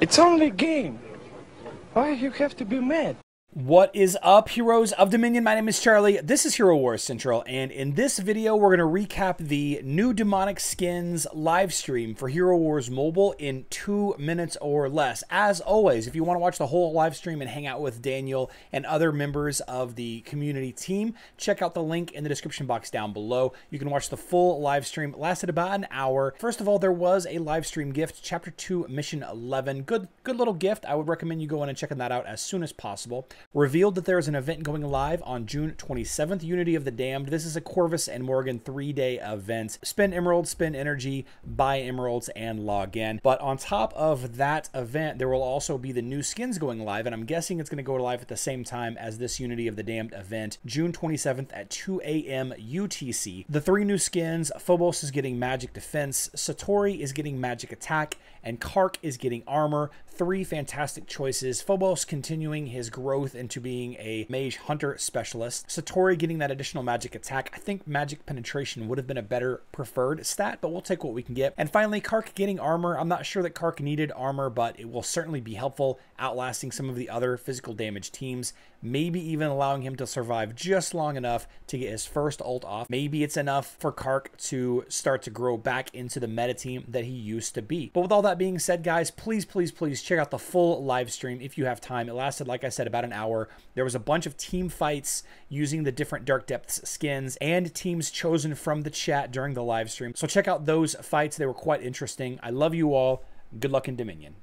It's only a game. Why you have to be mad? What is up, heroes of Dominion? My name is Charlie. This is Hero Wars Central, and in this video, we're going to recap the new Demonic Skins live stream for Hero Wars Mobile in two minutes or less. As always, if you want to watch the whole live stream and hang out with Daniel and other members of the community team, check out the link in the description box down below. You can watch the full live stream. It lasted about an hour. First of all, there was a live stream gift, Chapter 2, Mission 11. Good, good little gift. I would recommend you go in and checking that out as soon as possible revealed that there is an event going live on June 27th, Unity of the Damned. This is a Corvus and Morgan three-day event. Spend emeralds, spend energy, buy emeralds, and log in. But on top of that event, there will also be the new skins going live, and I'm guessing it's going to go live at the same time as this Unity of the Damned event, June 27th at 2 a.m. UTC. The three new skins, Phobos is getting magic defense, Satori is getting magic attack, and Kark is getting armor. Three fantastic choices. Phobos continuing his growth growth into being a mage hunter specialist. Satori getting that additional magic attack. I think magic penetration would have been a better preferred stat, but we'll take what we can get. And finally, Kark getting armor. I'm not sure that Kark needed armor, but it will certainly be helpful, outlasting some of the other physical damage teams, maybe even allowing him to survive just long enough to get his first ult off. Maybe it's enough for Kark to start to grow back into the meta team that he used to be. But with all that being said, guys, please, please, please check out the full live stream if you have time. It lasted, like I said, about an hour hour. There was a bunch of team fights using the different Dark Depths skins and teams chosen from the chat during the live stream. So check out those fights. They were quite interesting. I love you all. Good luck in Dominion.